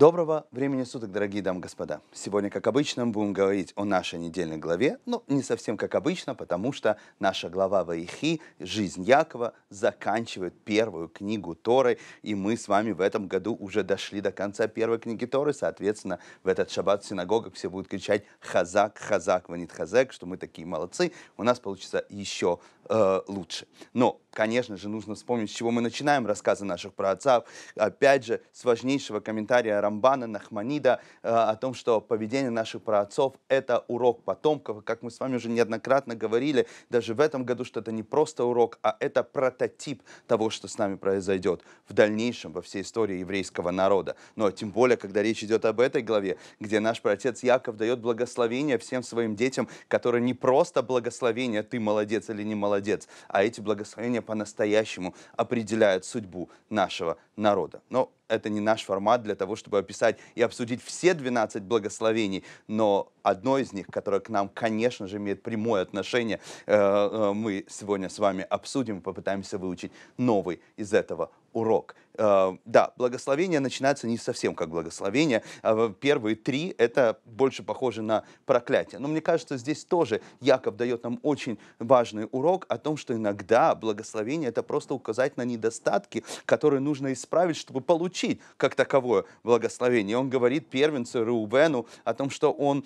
Доброго времени суток, дорогие дамы и господа. Сегодня, как обычно, мы будем говорить о нашей недельной главе, но не совсем как обычно, потому что наша глава Ваихи «Жизнь Якова» заканчивает первую книгу Торы, и мы с вами в этом году уже дошли до конца первой книги Торы, соответственно, в этот шаббат в синагогах все будут кричать «Хазак, Хазак, Ванит Хазак», что мы такие молодцы, у нас получится еще э, лучше. Но конечно же, нужно вспомнить, с чего мы начинаем рассказы наших праотцев. Опять же, с важнейшего комментария Рамбана, Нахманида, э, о том, что поведение наших праотцов – это урок потомков. Как мы с вами уже неоднократно говорили, даже в этом году, что это не просто урок, а это прототип того, что с нами произойдет в дальнейшем во всей истории еврейского народа. Но ну, а тем более, когда речь идет об этой главе, где наш праотец Яков дает благословение всем своим детям, которые не просто благословение «ты молодец» или «не молодец», а эти благословения по-настоящему определяют судьбу нашего народа. Но это не наш формат для того, чтобы описать и обсудить все 12 благословений, но одно из них, которое к нам, конечно же, имеет прямое отношение, э, э, мы сегодня с вами обсудим и попытаемся выучить новый из этого урок. Э, да, благословение начинается не совсем как благословение. А первые три — это больше похоже на проклятие. Но мне кажется, здесь тоже Яков дает нам очень важный урок о том, что иногда благословение — это просто указать на недостатки, которые нужно исправить, чтобы получить как таковое благословение. Он говорит первенцу Рувену о том, что он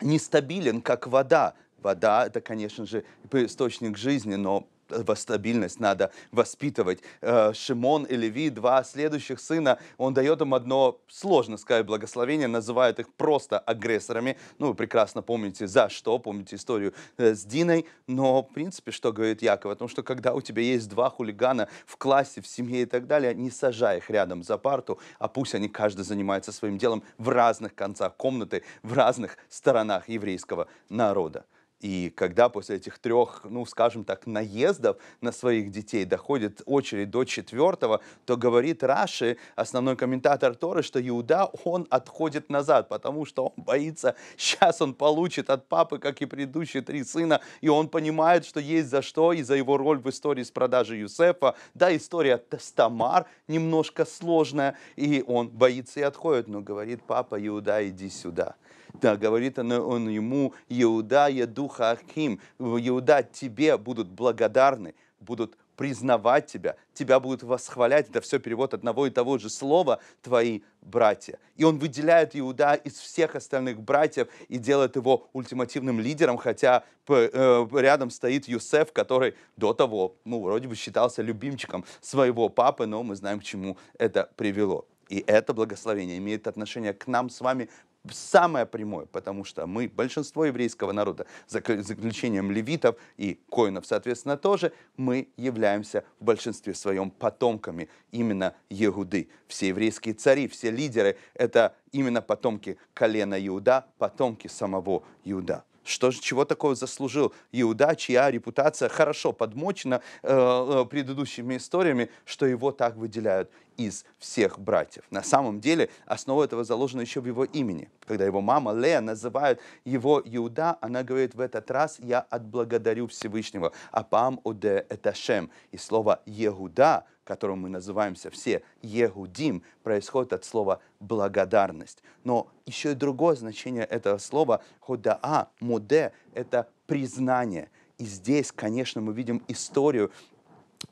нестабилен, как вода. Вода — это, конечно же, источник жизни, но стабильность надо воспитывать. Э, Шимон и Леви, два следующих сына, он дает им одно, сложно сказать, благословение, называет их просто агрессорами. Ну, вы прекрасно помните, за что, помните историю э, с Диной, но, в принципе, что говорит Яков, о том, что когда у тебя есть два хулигана в классе, в семье и так далее, не сажай их рядом за парту, а пусть они каждый занимается своим делом в разных концах комнаты, в разных сторонах еврейского народа. И когда после этих трех, ну, скажем так, наездов на своих детей доходит очередь до четвертого, то говорит Раши, основной комментатор Торы, что Иуда, он отходит назад, потому что он боится, сейчас он получит от папы, как и предыдущие три сына, и он понимает, что есть за что, и за его роль в истории с продажей Юсефа. Да, история Тестамар немножко сложная, и он боится и отходит, но говорит, папа, Иуда, иди сюда да, говорит он, он ему, Иуда, я духа Ахим, Иуда, тебе будут благодарны, будут признавать тебя, тебя будут восхвалять. Это все перевод одного и того же слова «твои братья». И он выделяет Иуда из всех остальных братьев и делает его ультимативным лидером, хотя э, рядом стоит Юсеф, который до того, ну, вроде бы считался любимчиком своего папы, но мы знаем, к чему это привело. И это благословение имеет отношение к нам с вами самое прямое, потому что мы, большинство еврейского народа, за заключением левитов и коинов, соответственно, тоже, мы являемся в большинстве своем потомками именно Егуды. Все еврейские цари, все лидеры – это именно потомки колена Иуда, потомки самого Иуда. Что же, чего такого заслужил Иуда, чья репутация хорошо подмочена э, э предыдущими историями, что его так выделяют из всех братьев. На самом деле основа этого заложена еще в его имени когда его мама Лея называет его Иуда, она говорит, в этот раз я отблагодарю Всевышнего. Апам оде эташем. И слово Егуда, которым мы называемся все Егудим, происходит от слова благодарность. Но еще и другое значение этого слова Ходаа, Муде, это признание. И здесь, конечно, мы видим историю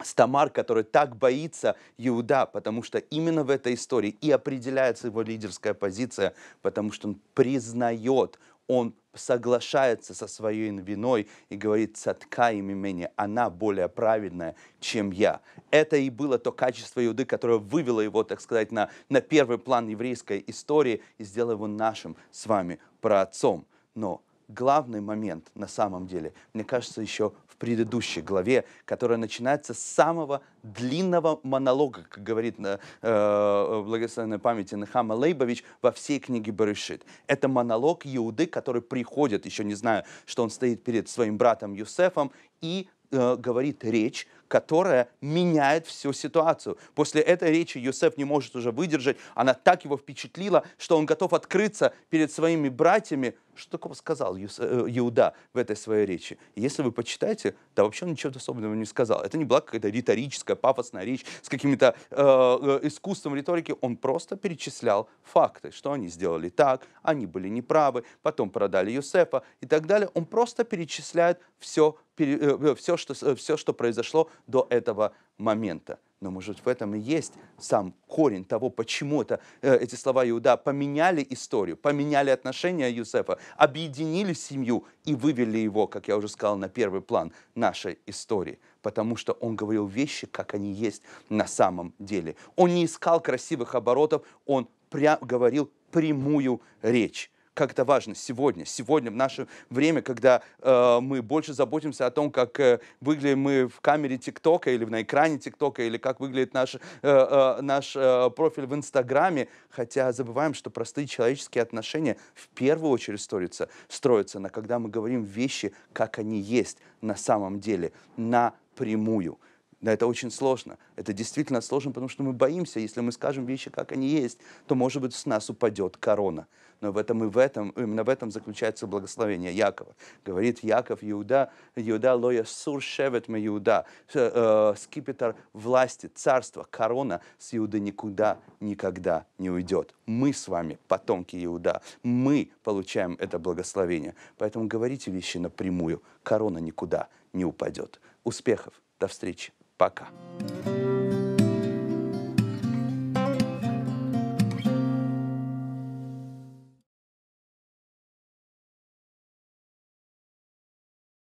Стамар, который так боится Иуда, потому что именно в этой истории и определяется его лидерская позиция, потому что он признает, он соглашается со своей виной и говорит «Цатка и мимени», она более правильная, чем я. Это и было то качество Иуды, которое вывело его, так сказать, на, на первый план еврейской истории и сделало его нашим с вами праотцом. Но главный момент на самом деле, мне кажется, еще в предыдущей главе, которая начинается с самого длинного монолога, как говорит на э, э благословенной памяти Нахама Лейбович во всей книге Барышит. Это монолог Иуды, который приходит, еще не знаю, что он стоит перед своим братом Юсефом, и Э, говорит речь, которая меняет всю ситуацию. После этой речи Юсеф не может уже выдержать. Она так его впечатлила, что он готов открыться перед своими братьями. Что такого сказал э, Иуда в этой своей речи? Если вы почитаете, то вообще он ничего особенного не сказал. Это не была какая-то риторическая, пафосная речь с каким-то э, э, искусством риторики. Он просто перечислял факты, что они сделали так, они были неправы, потом продали Юсефа и так далее. Он просто перечисляет все Э, э, все что, э, все, что произошло до этого момента. Но, может, в этом и есть сам корень того, почему это, эти слова Иуда поменяли историю, поменяли отношения Юсефа, объединили семью и вывели его, как я уже сказал, на первый план нашей истории. Потому что он говорил вещи, как они есть на самом деле. Он не искал красивых оборотов, он прям говорил прямую речь как это важно сегодня, сегодня, в наше время, когда э, мы больше заботимся о том, как э, выглядим мы в камере ТикТока или на экране ТикТока, или как выглядит наш, э, э, наш э, профиль в Инстаграме, хотя забываем, что простые человеческие отношения в первую очередь строятся, строятся на когда мы говорим вещи, как они есть на самом деле, напрямую. Да, это очень сложно. Это действительно сложно, потому что мы боимся, если мы скажем вещи, как они есть, то, может быть, с нас упадет корона. Но в этом и в этом, именно в этом заключается благословение Якова. Говорит Яков Иуда, Иуда лоя сур шевет ме Иуда, э, э, скипетр власти, царства, корона с Иуды никуда никогда не уйдет. Мы с вами потомки Иуда, мы получаем это благословение. Поэтому говорите вещи напрямую, корона никуда не упадет. Успехов, до встречи. para cá.